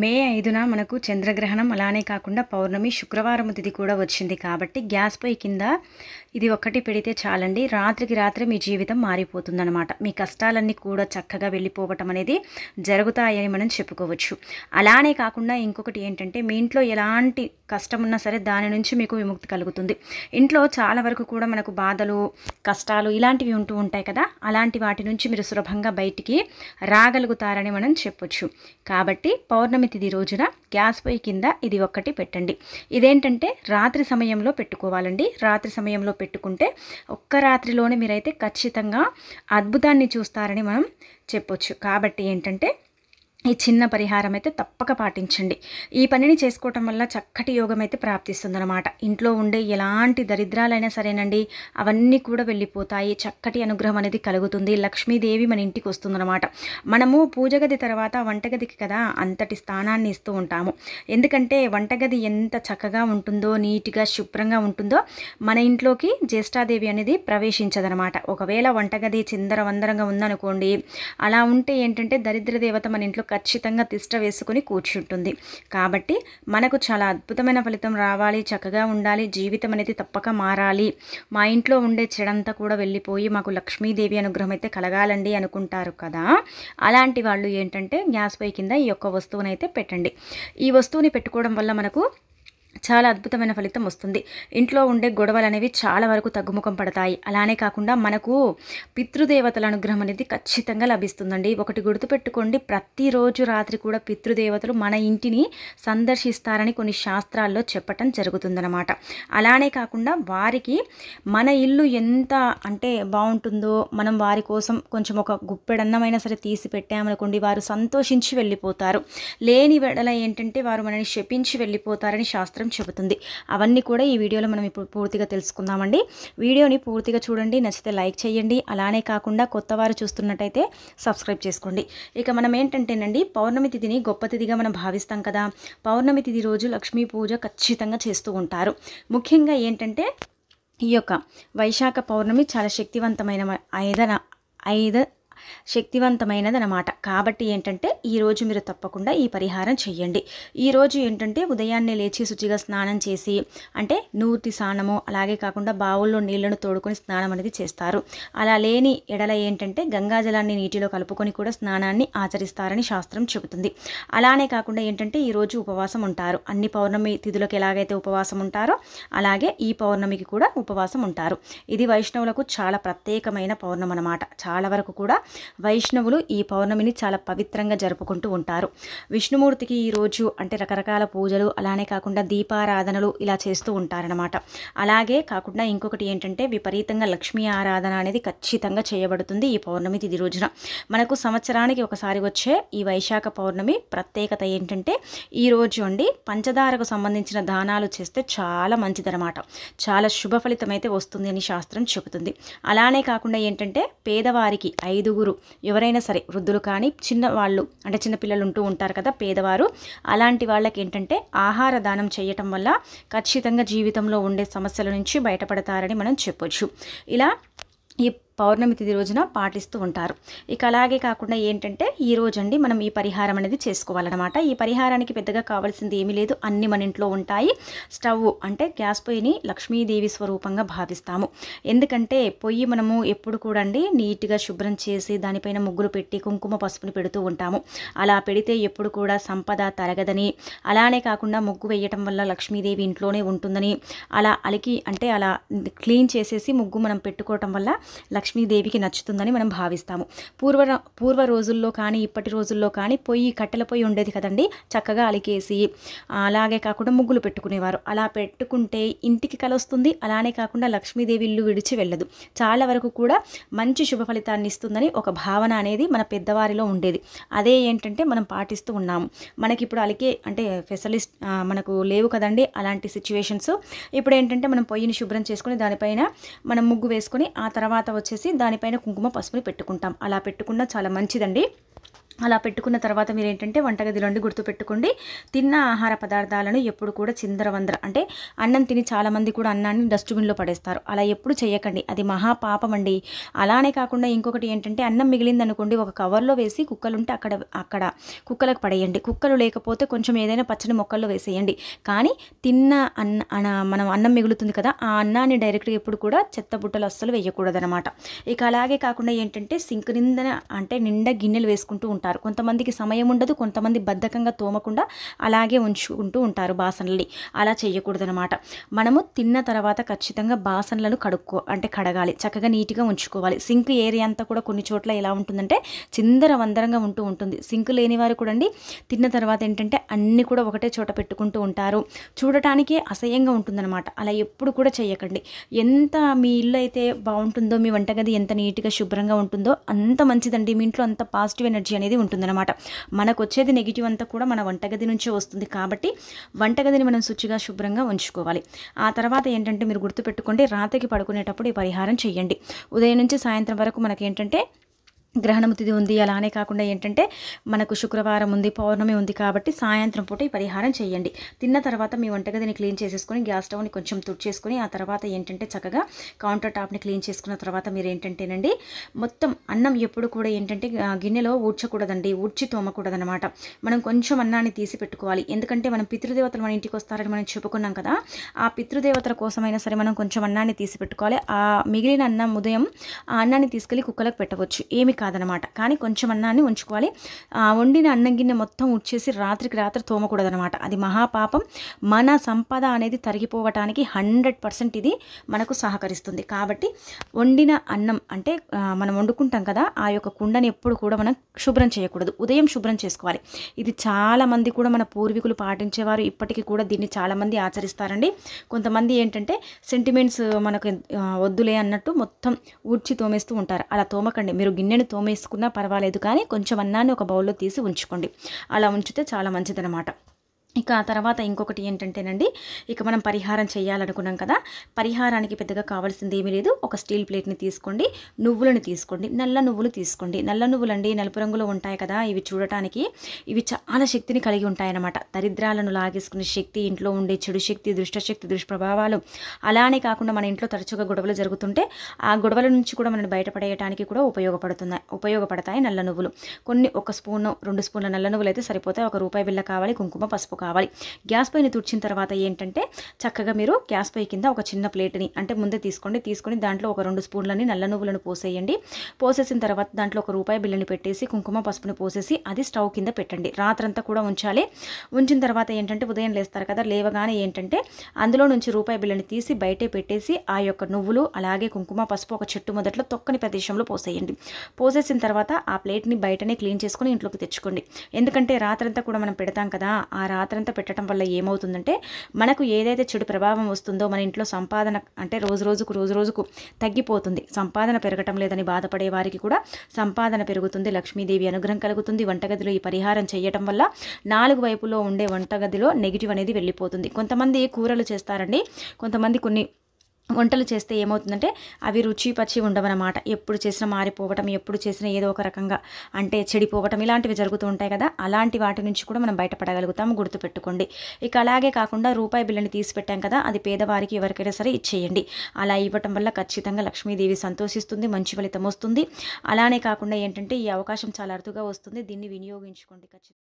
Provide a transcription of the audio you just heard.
మే ఐదున మనకు చంద్రగ్రహణం అలానే కాకుండా పౌర్ణమి శుక్రవారం తిది కూడా వచ్చింది కాబట్టి గ్యాస్ పొయ్యి కింద ఇది ఒక్కటి పెడితే చాలండి రాత్రికి రాత్రి మీ జీవితం మారిపోతుందనమాట మీ కష్టాలన్నీ కూడా చక్కగా వెళ్ళిపోవటం అనేది జరుగుతాయని మనం చెప్పుకోవచ్చు అలానే కాకుండా ఇంకొకటి ఏంటంటే మీ ఇంట్లో ఎలాంటి కష్టం ఉన్నా సరే దాని నుంచి మీకు విముక్తి కలుగుతుంది ఇంట్లో చాలా వరకు కూడా మనకు బాధలు కష్టాలు ఇలాంటివి ఉంటూ ఉంటాయి కదా అలాంటి వాటి నుంచి మీరు సులభంగా బయటికి రాగలుగుతారని మనం చెప్పొచ్చు కాబట్టి పౌర్ణమి పౌర్ణమి తిది రోజున గ్యాస్ పొయ్యి కింద ఇది ఒక్కటి పెట్టండి ఇదేంటంటే రాత్రి సమయంలో పెట్టుకోవాలండి రాత్రి సమయంలో పెట్టుకుంటే ఒక్క రాత్రిలోనే మీరైతే ఖచ్చితంగా అద్భుతాన్ని చూస్తారని మనం చెప్పొచ్చు కాబట్టి ఏంటంటే ఈ చిన్న పరిహారం అయితే తప్పక పాటించండి ఈ పనిని చేసుకోవటం వల్ల చక్కటి యోగం అయితే ప్రాప్తిస్తుందన్నమాట ఇంట్లో ఉండే ఎలాంటి దరిద్రాలైనా సరేనండి అవన్నీ కూడా వెళ్ళిపోతాయి చక్కటి అనుగ్రహం అనేది కలుగుతుంది లక్ష్మీదేవి మన ఇంటికి వస్తుందన్నమాట మనము పూజగది తర్వాత వంటగదికి కదా అంతటి స్థానాన్ని ఇస్తూ ఉంటాము ఎందుకంటే వంటగది ఎంత చక్కగా ఉంటుందో నీట్గా శుభ్రంగా ఉంటుందో మన ఇంట్లోకి జ్యేష్ఠాదేవి అనేది ప్రవేశించదనమాట ఒకవేళ వంటగది చిందర వందరంగా ఉందనుకోండి అలా ఉంటే ఏంటంటే దరిద్ర దేవత మన ఇంట్లో ఖచ్చితంగా తిష్ట వేసుకుని కూర్చుంటుంది కాబట్టి మనకు చాలా అద్భుతమైన ఫలితం రావాలి చక్కగా ఉండాలి జీవితం అనేది తప్పక మారాలి మా ఇంట్లో ఉండే చెడంతా కూడా వెళ్ళిపోయి మాకు లక్ష్మీదేవి అనుగ్రహం అయితే కలగాలండి అనుకుంటారు కదా అలాంటి వాళ్ళు ఏంటంటే గ్యాస్ పై కింద ఈ యొక్క వస్తువునైతే పెట్టండి ఈ వస్తువుని పెట్టుకోవడం వల్ల మనకు చాలా అద్భుతమైన ఫలితం వస్తుంది ఇంట్లో ఉండే గొడవలు అనేవి చాలా వరకు తగ్గుముఖం పడతాయి అలానే కాకుండా మనకు పితృదేవతల అనుగ్రహం అనేది ఖచ్చితంగా లభిస్తుందండి ఒకటి గుర్తుపెట్టుకోండి ప్రతిరోజు రాత్రి కూడా పితృదేవతలు మన ఇంటిని సందర్శిస్తారని కొన్ని శాస్త్రాల్లో చెప్పటం జరుగుతుందనమాట అలానే కాకుండా వారికి మన ఇల్లు ఎంత అంటే బాగుంటుందో మనం వారి కోసం కొంచెం ఒక గుప్పెడన్నమైనా సరే తీసి పెట్టామనుకోండి వారు సంతోషించి వెళ్ళిపోతారు లేని వెడల ఏంటంటే వారు మనని శపించి వెళ్ళిపోతారని శాస్త్రం అని చెబుతుంది అవన్నీ కూడా ఈ వీడియోలో మనం ఇప్పుడు పూర్తిగా తెలుసుకుందామండి వీడియోని పూర్తిగా చూడండి నచ్చితే లైక్ చేయండి అలానే కాకుండా కొత్త వారు చూస్తున్నట్టయితే సబ్స్క్రైబ్ చేసుకోండి ఇక మనం ఏంటంటేనండి పౌర్ణమి తిథిని గొప్ప తిథిగా మనం భావిస్తాం కదా పౌర్ణమి తిథి రోజు లక్ష్మీ పూజ ఖచ్చితంగా చేస్తూ ఉంటారు ముఖ్యంగా ఏంటంటే ఈ యొక్క వైశాఖ పౌర్ణమి చాలా శక్తివంతమైన ఐదన ఐదు శక్తివంతమైనదనమాట కాబట్టి ఏంటంటే ఈరోజు మీరు తప్పకుండా ఈ పరిహారం చేయండి ఈరోజు ఏంటంటే ఉదయాన్నే లేచి శుచిగా స్నానం చేసి అంటే నూర్తి స్నానము అలాగే కాకుండా బావుల్లో నీళ్లను తోడుకొని స్నానం అనేది చేస్తారు అలా లేని ఎడల ఏంటంటే గంగాజలాన్ని నీటిలో కలుపుకొని కూడా స్నానాన్ని ఆచరిస్తారని శాస్త్రం చెబుతుంది అలానే కాకుండా ఏంటంటే ఈరోజు ఉపవాసం ఉంటారు అన్ని పౌర్ణమి తిథులకు ఎలాగైతే ఉపవాసం ఉంటారో అలాగే ఈ పౌర్ణమికి కూడా ఉపవాసం ఉంటారు ఇది వైష్ణవులకు చాలా ప్రత్యేకమైన పౌర్ణమనమాట అనమాట చాలా వరకు కూడా వైష్ణవులు ఈ పౌర్ణమిని చాలా పవిత్రంగా జరుపుకుంటూ ఉంటారు విష్ణుమూర్తికి ఈరోజు అంటే రకరకాల పూజలు అలానే కాకుండా దీపారాధనలు ఇలా చేస్తూ ఉంటారనమాట అలాగే కాకుండా ఇంకొకటి ఏంటంటే విపరీతంగా లక్ష్మీ ఆరాధన అనేది ఖచ్చితంగా చేయబడుతుంది ఈ పౌర్ణమి తిది రోజున మనకు సంవత్సరానికి ఒకసారి వచ్చే ఈ వైశాఖ పౌర్ణమి ప్రత్యేకత ఏంటంటే ఈరోజు అండి పంచదారకు సంబంధించిన దానాలు చేస్తే చాలా మంచిదనమాట చాలా శుభ ఫలితం అయితే వస్తుంది అని శాస్త్రం చెబుతుంది అలానే కాకుండా ఏంటంటే పేదవారికి ఐదు ఐదుగురు ఎవరైనా సరే వృద్ధులు కానీ చిన్నవాళ్ళు అంటే చిన్నపిల్లలు ఉంటూ ఉంటారు కదా పేదవారు అలాంటి వాళ్ళకి ఏంటంటే ఆహార దానం చేయటం వల్ల ఖచ్చితంగా జీవితంలో ఉండే సమస్యల నుంచి బయటపడతారని మనం చెప్పొచ్చు ఇలా ఈ పౌర్ణమి తిథి రోజున పాటిస్తూ ఉంటారు ఇక అలాగే కాకుండా ఏంటంటే ఈ రోజు అండి మనం ఈ పరిహారం అనేది చేసుకోవాలన్నమాట ఈ పరిహారానికి పెద్దగా కావాల్సింది ఏమీ లేదు అన్ని మన ఇంట్లో ఉంటాయి స్టవ్ అంటే గ్యాస్ పొయ్యిని లక్ష్మీదేవి స్వరూపంగా భావిస్తాము ఎందుకంటే పొయ్యి మనము ఎప్పుడు కూడా అండి నీట్గా శుభ్రం చేసి దానిపైన ముగ్గులు పెట్టి కుంకుమ పసుపుని పెడుతూ ఉంటాము అలా పెడితే ఎప్పుడు కూడా సంపద తరగదని అలానే కాకుండా ముగ్గు వేయటం వల్ల లక్ష్మీదేవి ఇంట్లోనే ఉంటుందని అలా అలికి అంటే అలా క్లీన్ చేసేసి ముగ్గు మనం పెట్టుకోవటం వల్ల లక్ష్మీదేవికి నచ్చుతుందని మనం భావిస్తాము పూర్వ పూర్వ రోజుల్లో కానీ ఇప్పటి రోజుల్లో కానీ పొయ్యి కట్టెల పొయ్యి ఉండేది కదండి చక్కగా అలికేసి అలాగే కాకుండా ముగ్గులు పెట్టుకునేవారు అలా పెట్టుకుంటే ఇంటికి కలొస్తుంది అలానే కాకుండా లక్ష్మీదేవి ఇల్లు విడిచి వెళ్ళదు చాలా వరకు కూడా మంచి శుభ ఫలితాన్ని ఇస్తుందని ఒక భావన అనేది మన పెద్దవారిలో ఉండేది అదే ఏంటంటే మనం పాటిస్తూ ఉన్నాము మనకి ఇప్పుడు అలికే అంటే ఫెసలిస్ట్ మనకు లేవు కదండి అలాంటి సిచ్యువేషన్స్ ఇప్పుడు ఏంటంటే మనం పొయ్యిని శుభ్రం చేసుకుని దానిపైన మనం ముగ్గు వేసుకుని ఆ తర్వాత వచ్చి వచ్చేసి దానిపైన కుంకుమ పసుపుని పెట్టుకుంటాం అలా పెట్టుకున్నా చాలా మంచిదండి అలా పెట్టుకున్న తర్వాత మీరు ఏంటంటే నుండి గుర్తుపెట్టుకోండి తిన్న ఆహార పదార్థాలను ఎప్పుడు కూడా చిందరవందర అంటే అన్నం తిని చాలామంది కూడా అన్నాన్ని డస్ట్బిన్లో పడేస్తారు అలా ఎప్పుడు చేయకండి అది మహా పాపం అండి అలానే కాకుండా ఇంకొకటి ఏంటంటే అన్నం మిగిలింది అనుకోండి ఒక కవర్లో వేసి కుక్కలుంటే అక్కడ అక్కడ కుక్కలకు పడేయండి కుక్కలు లేకపోతే కొంచెం ఏదైనా పచ్చని మొక్కల్లో వేసేయండి కానీ తిన్న అన్న మనం అన్నం మిగులుతుంది కదా ఆ అన్నాన్ని డైరెక్ట్గా ఎప్పుడు కూడా చెత్త బుట్టలు అస్సలు వేయకూడదనమాట ఇక అలాగే కాకుండా ఏంటంటే సింక్ నిందన అంటే నిండా గిన్నెలు వేసుకుంటూ ఉంటారు ఉంటారు కొంతమందికి సమయం ఉండదు కొంతమంది బద్ధకంగా తోమకుండా అలాగే ఉంచుకుంటూ ఉంటారు బాసనల్ని అలా చేయకూడదనమాట మనము తిన్న తర్వాత ఖచ్చితంగా బాసనలను కడుక్కో అంటే కడగాలి చక్కగా నీట్గా ఉంచుకోవాలి సింక్ ఏరియా అంతా కూడా కొన్ని చోట్ల ఎలా ఉంటుందంటే చిందర వందరంగా ఉంటూ ఉంటుంది సింక్ లేని వారు కూడా అండి తిన్న తర్వాత ఏంటంటే అన్నీ కూడా ఒకటే చోట పెట్టుకుంటూ ఉంటారు చూడటానికే అసహ్యంగా ఉంటుందన్నమాట అలా ఎప్పుడు కూడా చేయకండి ఎంత మీ ఇల్లు అయితే బాగుంటుందో మీ వంటగది ఎంత నీట్గా శుభ్రంగా ఉంటుందో అంత మంచిదండి మీ ఇంట్లో అంత పాజిటివ్ ఎనర్జీ అనేది అనేది ఉంటుందన్నమాట మనకు వచ్చేది నెగిటివ్ అంతా కూడా మన వంటగది నుంచే వస్తుంది కాబట్టి వంటగదిని మనం శుచిగా శుభ్రంగా ఉంచుకోవాలి ఆ తర్వాత ఏంటంటే మీరు గుర్తుపెట్టుకోండి రాత్రికి పడుకునేటప్పుడు ఈ పరిహారం చేయండి ఉదయం నుంచి సాయంత్రం వరకు మనకి ఏంటంటే గ్రహణము తిది ఉంది అలానే కాకుండా ఏంటంటే మనకు శుక్రవారం ఉంది పౌర్ణమి ఉంది కాబట్టి సాయంత్రం పూట ఈ పరిహారం చేయండి తిన్న తర్వాత మీ వంటగదిని క్లీన్ చేసేసుకొని గ్యాస్ స్టవ్ని కొంచెం తుడిచేసుకొని ఆ తర్వాత ఏంటంటే చక్కగా కౌంటర్ టాప్ని క్లీన్ చేసుకున్న తర్వాత మీరు ఏంటంటేనండి మొత్తం అన్నం ఎప్పుడు కూడా ఏంటంటే గిన్నెలో ఊడ్చకూడదండి ఊడ్చి తోమకూడదనమాట మనం కొంచెం అన్నాన్ని తీసి పెట్టుకోవాలి ఎందుకంటే మనం పితృదేవతలు మన ఇంటికి వస్తారని మనం చెప్పుకున్నాం కదా ఆ పితృదేవతల కోసమైనా సరే మనం కొంచెం అన్నాన్ని తీసి పెట్టుకోవాలి ఆ మిగిలిన అన్నం ఉదయం ఆ అన్నాన్ని తీసుకెళ్ళి కుక్కలకు పెట్టవచ్చు ఏమి కాదనమాట కానీ కొంచెం అన్నాన్ని ఉంచుకోవాలి వండిన అన్నం గిన్నె మొత్తం ఉడిచేసి రాత్రికి రాత్రి తోమకూడదనమాట అది మహాపాపం మన సంపద అనేది తరిగిపోవటానికి హండ్రెడ్ పర్సెంట్ ఇది మనకు సహకరిస్తుంది కాబట్టి వండిన అన్నం అంటే మనం వండుకుంటాం కదా ఆ యొక్క కుండని ఎప్పుడు కూడా మనం శుభ్రం చేయకూడదు ఉదయం శుభ్రం చేసుకోవాలి ఇది చాలామంది కూడా మన పూర్వీకులు పాటించేవారు ఇప్పటికీ కూడా దీన్ని చాలామంది ఆచరిస్తారండి కొంతమంది ఏంటంటే సెంటిమెంట్స్ మనకు వద్దులే అన్నట్టు మొత్తం ఊడ్చి తోమేస్తూ ఉంటారు అలా తోమకండి మీరు గిన్నెను తోమేసుకున్నా పర్వాలేదు కానీ కొంచెం అన్నాన్ని ఒక బౌల్లో తీసి ఉంచుకోండి అలా ఉంచితే చాలా మంచిదనమాట ఇక ఆ తర్వాత ఇంకొకటి ఏంటంటేనండి ఇక మనం పరిహారం చేయాలనుకున్నాం కదా పరిహారానికి పెద్దగా కావాల్సింది ఏమీ లేదు ఒక స్టీల్ ప్లేట్ని తీసుకోండి నువ్వులను తీసుకోండి నల్ల నువ్వులు తీసుకోండి నల్ల నువ్వులు అండి నలుపు రంగులో ఉంటాయి కదా ఇవి చూడటానికి ఇవి చాలా శక్తిని కలిగి ఉంటాయన్నమాట దరిద్రాలను లాగేసుకునే శక్తి ఇంట్లో ఉండే చెడు శక్తి దుష్టశక్తి దుష్ప్రభావాలు అలానే కాకుండా మన ఇంట్లో తరచుగా గొడవలు జరుగుతుంటే ఆ గొడవల నుంచి కూడా మనం బయటపడేయడానికి కూడా ఉపయోగపడుతున్నాయి ఉపయోగపడతాయి నల్ల నువ్వులు కొన్ని ఒక స్పూన్ రెండు స్పూన్ల నల్ల నువ్వులు అయితే సరిపోతాయి ఒక రూపాయి బిల్ల కావాలి కుంకుమ పసుపు కావాలి గ్యాస్ పైన తుడిచిన తర్వాత ఏంటంటే చక్కగా మీరు గ్యాస్ పై కింద ఒక చిన్న ప్లేట్ని అంటే ముందే తీసుకోండి తీసుకొని దాంట్లో ఒక రెండు స్పూన్లని నల్ల నువ్వులను పోసేయండి పోసేసిన తర్వాత దాంట్లో ఒక రూపాయి బిల్లని పెట్టేసి కుంకుమ పసుపుని పోసేసి అది స్టవ్ కింద పెట్టండి రాత్రంతా కూడా ఉంచాలి ఉంచిన తర్వాత ఏంటంటే ఉదయం లేస్తారు కదా లేవగానే ఏంటంటే అందులో నుంచి రూపాయి బిల్లని తీసి బయటే పెట్టేసి ఆ యొక్క నువ్వులు అలాగే కుంకుమ పసుపు ఒక చెట్టు మొదట్లో తొక్కని ప్రదేశంలో పోసేయండి పోసేసిన తర్వాత ఆ ప్లేట్ని బయటనే క్లీన్ చేసుకొని ఇంట్లోకి తెచ్చుకోండి ఎందుకంటే రాత్రంతా కూడా మనం పెడతాం కదా ఆ రాత్రి పాత్రంతా పెట్టడం వల్ల ఏమవుతుందంటే మనకు ఏదైతే చెడు ప్రభావం వస్తుందో మన ఇంట్లో సంపాదన అంటే రోజు రోజుకు రోజు రోజుకు తగ్గిపోతుంది సంపాదన పెరగటం లేదని బాధపడే వారికి కూడా సంపాదన పెరుగుతుంది లక్ష్మీదేవి అనుగ్రహం కలుగుతుంది వంటగదిలో ఈ పరిహారం చేయటం వల్ల నాలుగు వైపులో ఉండే వంటగదిలో నెగిటివ్ అనేది వెళ్ళిపోతుంది కొంతమంది కూరలు చేస్తారండి కొంతమంది కొన్ని వంటలు చేస్తే ఏమవుతుందంటే అవి రుచి పచ్చి ఉండవన్నమాట ఎప్పుడు చేసినా మారిపోవటం ఎప్పుడు చేసినా ఏదో ఒక రకంగా అంటే చెడిపోవటం ఇలాంటివి జరుగుతూ ఉంటాయి కదా అలాంటి వాటి నుంచి కూడా మనం బయటపడగలుగుతాము గుర్తుపెట్టుకోండి ఇక అలాగే కాకుండా రూపాయి బిల్లుని తీసిపెట్టాం కదా అది పేదవారికి ఎవరికైనా సరే ఇచ్చేయండి అలా ఇవ్వటం వల్ల ఖచ్చితంగా లక్ష్మీదేవి సంతోషిస్తుంది మంచి ఫలితం వస్తుంది అలానే కాకుండా ఏంటంటే ఈ అవకాశం చాలా అరుదుగా వస్తుంది దీన్ని వినియోగించుకోండి ఖచ్చితంగా